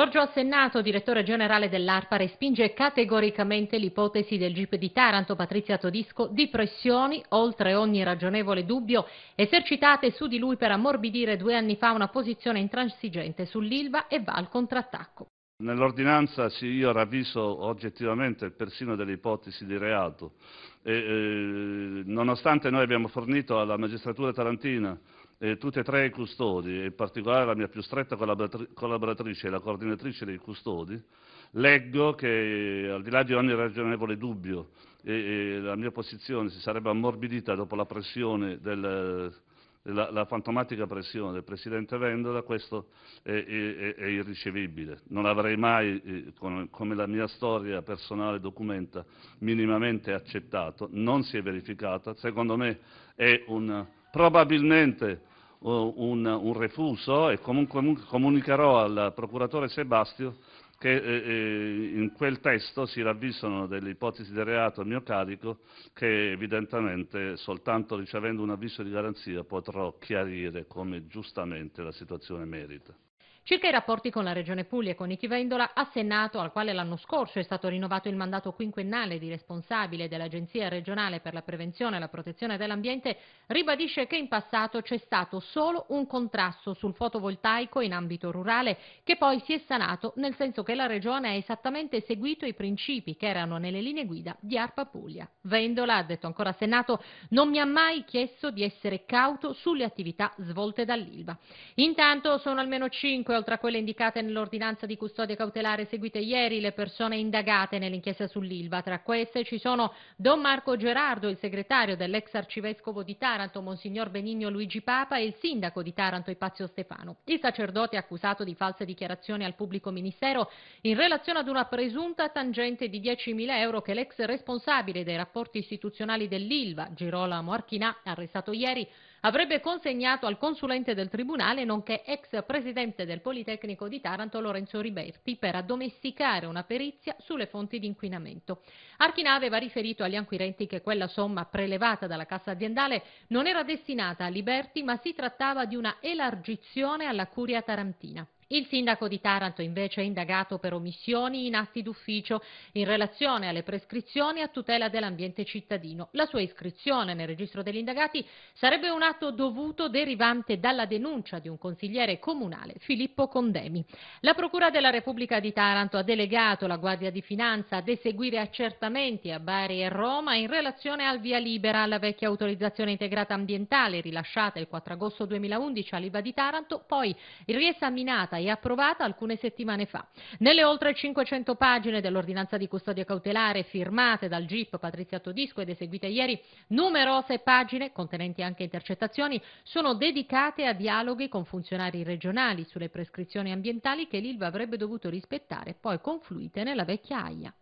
Giorgio Assennato, direttore generale dell'ARPA, respinge categoricamente l'ipotesi del GIP di Taranto, Patrizia Todisco, di pressioni, oltre ogni ragionevole dubbio, esercitate su di lui per ammorbidire due anni fa una posizione intransigente sull'Ilva e va al contrattacco. Nell'ordinanza io ravviso oggettivamente persino delle ipotesi di reato. E, eh, nonostante noi abbiamo fornito alla magistratura tarantina eh, tutte e tre i custodi, e in particolare la mia più stretta collaboratrice e la coordinatrice dei custodi, leggo che al di là di ogni ragionevole dubbio e, e la mia posizione si sarebbe ammorbidita dopo la pressione del, la, la, fantomatica pressione del Presidente Vendola, questo è, è, è irricevibile. Non avrei mai, eh, come la mia storia personale documenta, minimamente accettato, non si è verificata, secondo me è un, probabilmente un, un refuso e comunque comunicherò al procuratore Sebastio che eh, eh, in quel testo si ravvisano delle ipotesi di reato a mio carico che evidentemente soltanto ricevendo un avviso di garanzia potrò chiarire come giustamente la situazione merita. Circa i rapporti con la Regione Puglia e con Nichi Vendola, a Senato, al quale l'anno scorso è stato rinnovato il mandato quinquennale di responsabile dell'Agenzia regionale per la prevenzione e la protezione dell'ambiente, ribadisce che in passato c'è stato solo un contrasto sul fotovoltaico in ambito rurale che poi si è sanato nel senso che la Regione ha esattamente seguito i principi che erano nelle linee guida di ARPA Puglia. Vendola, ha detto ancora Senato, non mi ha mai chiesto di essere cauto sulle attività svolte dall'ILVA. Intanto sono almeno 5 oltre a quelle indicate nell'ordinanza di custodia cautelare eseguite ieri le persone indagate nell'inchiesta sull'Ilva. Tra queste ci sono Don Marco Gerardo, il segretario dell'ex arcivescovo di Taranto, Monsignor Benigno Luigi Papa e il sindaco di Taranto Ipazio Stefano. Il sacerdote è accusato di false dichiarazioni al pubblico ministero in relazione ad una presunta tangente di 10.000 euro che l'ex responsabile dei rapporti istituzionali dell'Ilva, Girolamo Archinà, arrestato ieri, avrebbe consegnato al consulente del Tribunale, nonché ex presidente del Politecnico di Taranto, Lorenzo Riberti, per addomesticare una perizia sulle fonti di inquinamento. Archina aveva riferito agli acquirenti che quella somma prelevata dalla cassa aziendale non era destinata a Liberti, ma si trattava di una elargizione alla curia tarantina. Il sindaco di Taranto invece è indagato per omissioni in atti d'ufficio in relazione alle prescrizioni a tutela dell'ambiente cittadino. La sua iscrizione nel registro degli indagati sarebbe un atto dovuto derivante dalla denuncia di un consigliere comunale, Filippo Condemi. La Procura della Repubblica di Taranto ha delegato la Guardia di Finanza ad eseguire accertamenti a Bari e Roma in relazione al via libera alla vecchia autorizzazione integrata ambientale rilasciata il 4 agosto 2011 all'IVA di Taranto, poi riesaminata e approvata alcune settimane fa. Nelle oltre 500 pagine dell'ordinanza di custodia cautelare firmate dal GIP Patrizia Todisco ed eseguite ieri, numerose pagine, contenenti anche intercettazioni, sono dedicate a dialoghi con funzionari regionali sulle prescrizioni ambientali che l'ILVA avrebbe dovuto rispettare, poi confluite nella vecchia AIA.